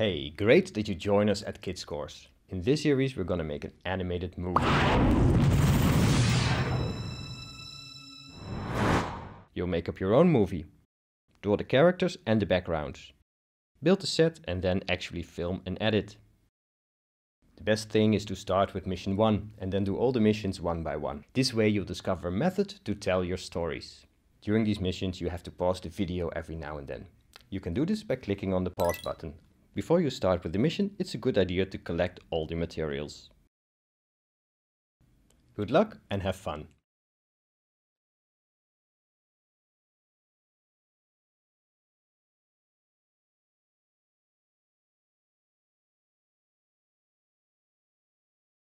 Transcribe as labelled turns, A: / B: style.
A: Hey, great that you join us at Kids Course. In this series, we're gonna make an animated movie. You'll make up your own movie. Draw the characters and the backgrounds. Build the set and then actually film and edit. The best thing is to start with mission 1 and then do all the missions one by one. This way you'll discover a method to tell your stories. During these missions you have to pause the video every now and then. You can do this by clicking on the pause button before you start with the mission, it's a good idea to collect all the materials.
B: Good luck and have fun!